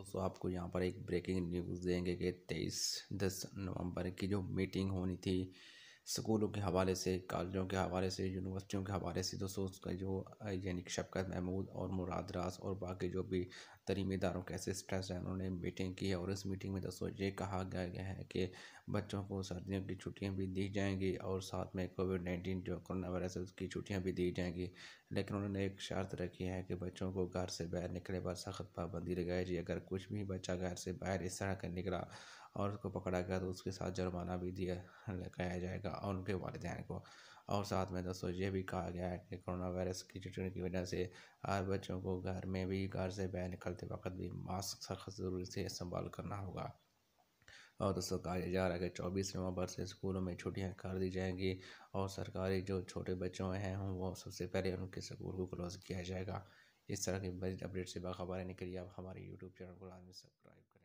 दोस्तों आपको यहाँ पर एक ब्रेकिंग न्यूज़ देंगे कि तेईस दस नवंबर की जो मीटिंग होनी थी स्कूलों के हवाले से कॉलेजों के हवाले से यूनिवर्सिटियों के हवाले से दोस्तों उसका जो यानी कि शबकत महमूद और मुराद रास और बाकी जो भी तरीमी इदारों के असिस्टेंट्स हैं उन्होंने मीटिंग की है और इस मीटिंग में दोस्तों ये कहा गया गया है कि बच्चों को सर्दियों की छुट्टियाँ भी दी जाएंगी और साथ में कोविड नाइन्टीन जो करोना वायरस है उसकी छुट्टियाँ भी दी जाएंगी लेकिन उन्होंने एक शर्त रखी है कि बच्चों को घर से बाहर निकले पर सख्त पाबंदी लगाई जाए अगर कुछ भी बच्चा घर से बाहर इस तरह का निकला और उसको पकड़ा गया तो उसके साथ जुर्माना भी दिया लगाया जाएगा और उनके वालदेन को और साथ में दोस्तों ये भी कहा गया है कि कोरोना वायरस की चुटन की वजह से हर बच्चों को घर में भी घर से बाहर निकलते वक्त भी मास्क सख्त ज़रूरी से इस्तेमाल करना होगा और दोस्तों कहा जा रहा है कि चौबीस नवंबर से स्कूलों में छुट्टियां कर दी जाएंगी और सरकारी जो छोटे बच्चों हैं वो सबसे पहले उनके स्कूल को क्लोज किया जाएगा इस तरह की बड़ी अपडेट से बाखबर रहने आप हमारे यूट्यूब चैनल को लाजमी सब्सक्राइब करें